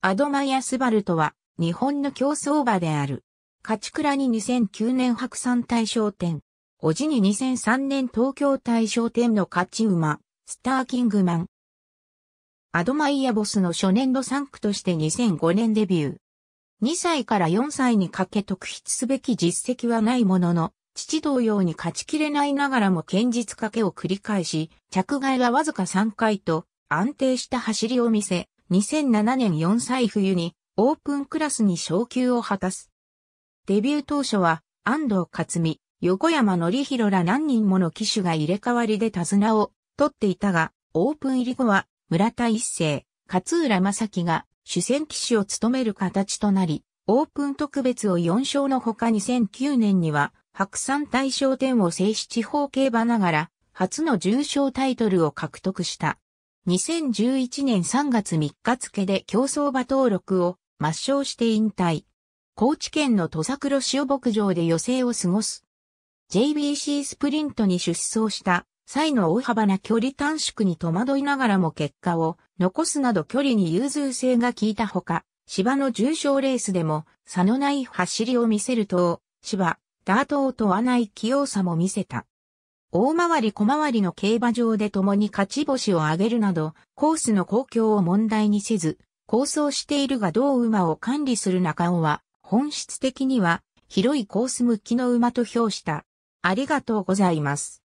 アドマイアスバルトは日本の競走馬である。勝倉に2009年白山大賞典。おじに2003年東京大賞典の勝ち馬、スターキングマン。アドマイアボスの初年度産区として2005年デビュー。2歳から4歳にかけ特筆すべき実績はないものの、父同様に勝ちきれないながらも堅実かけを繰り返し、着替えがわずか3回と安定した走りを見せ、2007年4歳冬にオープンクラスに昇級を果たす。デビュー当初は安藤勝美、横山則弘ら何人もの機種が入れ替わりで手綱を取っていたが、オープン入り後は村田一世、勝浦正樹が主戦機種を務める形となり、オープン特別を4勝のほか2009年には白山大賞典を制し地方競馬ながら初の重賞タイトルを獲得した。2011年3月3日付で競走馬登録を抹消して引退。高知県の土佐黒塩牧場で余生を過ごす。JBC スプリントに出走した際の大幅な距離短縮に戸惑いながらも結果を残すなど距離に融通性が効いたほか、芝の重賞レースでも差のない走りを見せると、芝、ダートを問わない器用さも見せた。大回り小回りの競馬場で共に勝ち星を挙げるなど、コースの公共を問題にせず、構想しているが同馬を管理する中尾は、本質的には、広いコース向きの馬と評した。ありがとうございます。